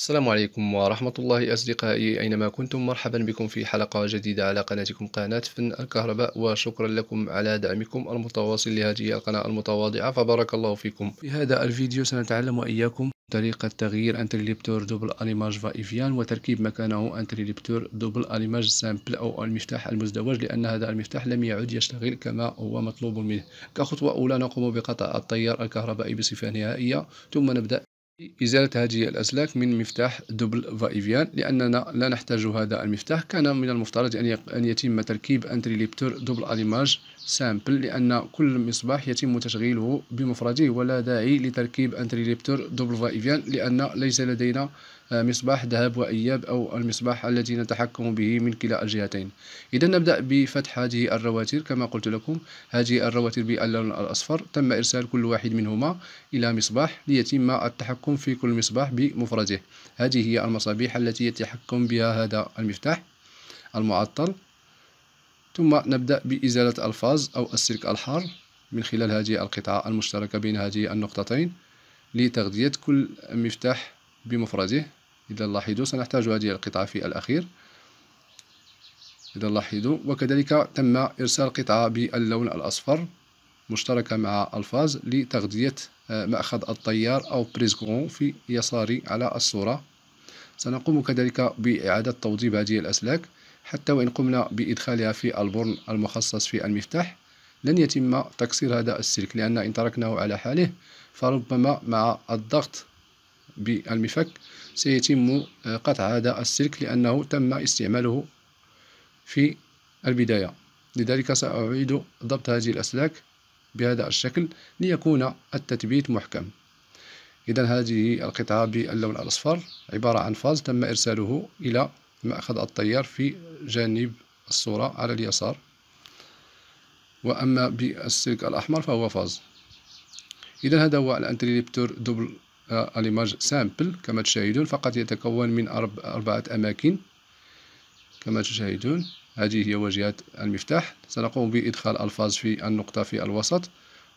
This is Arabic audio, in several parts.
السلام عليكم ورحمة الله أصدقائي أينما كنتم مرحبا بكم في حلقة جديدة على قناتكم قناة فن الكهرباء وشكرا لكم على دعمكم المتواصل لهذه القناة المتواضعة فبارك الله فيكم في هذا الفيديو سنتعلم وإياكم طريقة تغيير انتريليبتور دوبل أليماج فايفيان وتركيب مكانه انتريليبتور دوبل أليماج سامبل أو المفتاح المزدوج لأن هذا المفتاح لم يعد يشتغل كما هو مطلوب منه كخطوة أولى نقوم بقطع التيار الكهربائي بصفة نهائية ثم نبدأ إزالة هذه الأسلاك من مفتاح دبل فايفيان لأننا لا نحتاج هذا المفتاح كان من المفترض أن يتم تركيب أنتريليبتور دبل أليماج سامبل لأن كل مصباح يتم تشغيله بمفرده ولا داعي لتركيب أنتريليبتور دبل فايفيان لأن ليس لدينا آه، مصباح ذهب وإياب أو المصباح الذي نتحكم به من كلا الجهتين إذا نبدأ بفتح هذه الرواتر كما قلت لكم هذه الرواتر باللون الأصفر تم إرسال كل واحد منهما إلى مصباح ليتم التحكم في كل مصباح بمفرده هذه هي المصابيح التي يتحكم بها هذا المفتاح المعطل ثم نبدأ بإزالة الفاز أو السلك الحار من خلال هذه القطعة المشتركة بين هذه النقطتين لتغذية كل مفتاح بمفرده إذا لاحظوا سنحتاج هذه القطعة في الأخير إذا لاحظوا وكذلك تم إرسال قطعة باللون الأصفر مشتركة مع الفاز لتغذية آه، مأخذ الطيار أو بريزغون في يساري على الصورة سنقوم كذلك بإعادة توضيب هذه الأسلاك حتى وإن قمنا بإدخالها في البرن المخصص في المفتاح لن يتم تكسير هذا السلك لأن إن تركناه على حاله فربما مع الضغط بالمفك سيتم آه، قطع هذا السلك لأنه تم استعماله في البداية لذلك سأعيد ضبط هذه الأسلاك بهذا الشكل ليكون التثبيت محكم إذا هذه القطعة باللون الأصفر عبارة عن فاز تم إرساله إلى مأخذ الطيار في جانب الصورة على اليسار وأما بالسلك الأحمر فهو فاز إذا هذا هو الأنتريليبتور دبل الإيماج سامبل كما تشاهدون فقط يتكون من أربعة أماكن كما تشاهدون هذه هي واجهة المفتاح سنقوم بإدخال الفاز في النقطة في الوسط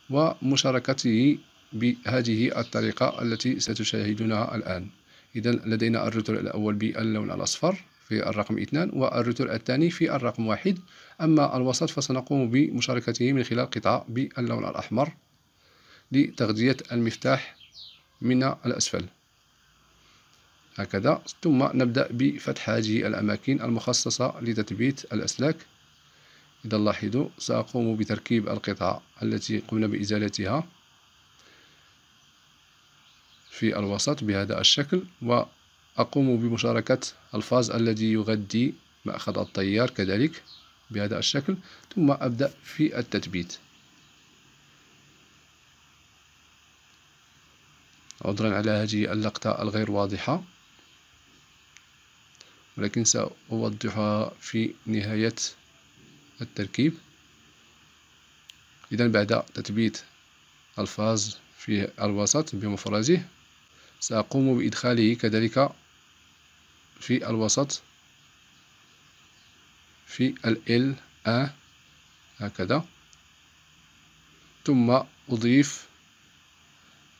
ومشاركته بهذه الطريقة التي ستشاهدونها الآن إذا لدينا الرتل الأول باللون الأصفر في الرقم اثنان والرتل الثاني في الرقم واحد أما الوسط فسنقوم بمشاركته من خلال قطعة باللون الأحمر لتغذية المفتاح من الأسفل هكذا ثم نبدأ بفتح هذه الأماكن المخصصة لتثبيت الأسلاك إذا لاحظوا سأقوم بتركيب القطعة التي قمنا بإزالتها في الوسط بهذا الشكل وأقوم بمشاركة الفاز الذي يغذي مأخذ التيار كذلك بهذا الشكل ثم أبدأ في التثبيت عذرا على هذه اللقطة الغير واضحة ولكن سأوضحها في نهاية التركيب إذا بعد تثبيت الفاز في الوسط بمفرزه سأقوم بإدخاله كذلك في الوسط في ال A هكذا ثم أضيف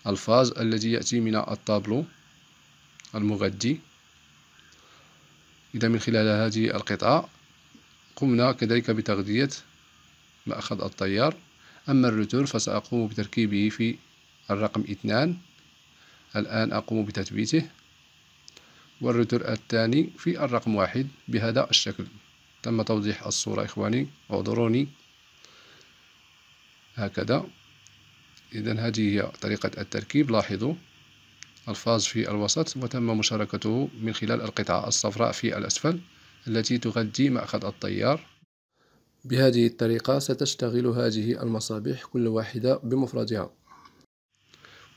الفاز الذي يأتي من الطابلو المغذي إذا من خلال هذه القطعة قمنا كذلك بتغذية مأخذ التيار أما الرتور فسأقوم بتركيبه في الرقم اثنان الآن أقوم بتثبيته والرتور الثاني في الرقم واحد بهذا الشكل تم توضيح الصورة إخواني اعذروني هكذا إذا هذه هي طريقة التركيب لاحظوا الفاز في الوسط وتم مشاركته من خلال القطعة الصفراء في الأسفل التي تغذي مأخذ الطيار بهذه الطريقة ستشتغل هذه المصابيح كل واحدة بمفردها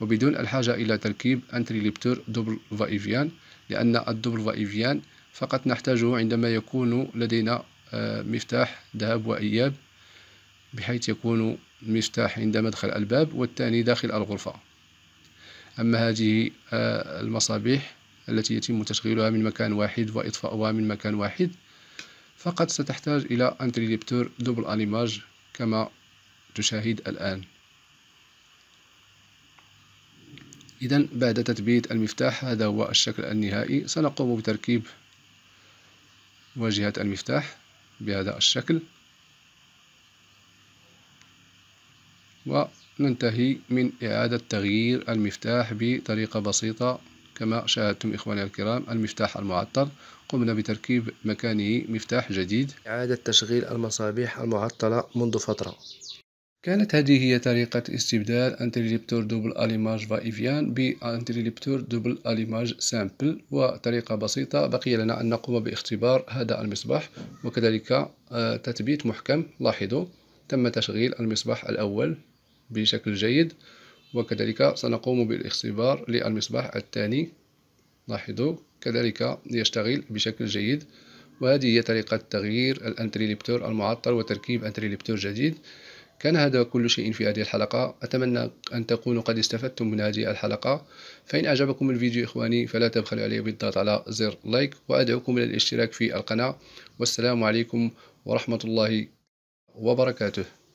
وبدون الحاجة إلى تركيب أنتريليبتور دوبل فايفيان لأن الدوبل فايفيان فقط نحتاجه عندما يكون لدينا آه، مفتاح ذهب وإياب بحيث يكون المفتاح عند مدخل الباب والثاني داخل الغرفة أما هذه آه، المصابيح التي يتم تشغيلها من مكان واحد وإطفاؤها من مكان واحد فقط ستحتاج إلى أنتريليبتور دوبل أنيماج كما تشاهد الآن إذا بعد تثبيت المفتاح هذا هو الشكل النهائي سنقوم بتركيب واجهة المفتاح بهذا الشكل وننتهي من إعادة تغيير المفتاح بطريقة بسيطة كما شاهدتم إخواني الكرام المفتاح المعطل قمنا بتركيب مكانه مفتاح جديد إعادة تشغيل المصابيح المعطلة منذ فترة كانت هذه هي طريقة استبدال انتريليبتور دوبل أليماج فايفيان بانتريليبتور دوبل أليماج سامبل وطريقة بسيطة بقي لنا أن نقوم باختبار هذا المصباح وكذلك آه، تثبيت محكم لاحظوا تم تشغيل المصباح الأول بشكل جيد وكذلك سنقوم بالاختبار للمصباح الثاني لاحظوا كذلك يشتغل بشكل جيد وهذه هي طريقة تغيير الانتريليبتور المعطل وتركيب انتريليبتور جديد كان هذا كل شيء في هذه الحلقة أتمنى أن تكونوا قد استفدتم من هذه الحلقة فإن أعجبكم الفيديو إخواني فلا تبخلوا عليه بالضغط على زر لايك وأدعوكم إلى الاشتراك في القناة والسلام عليكم ورحمة الله وبركاته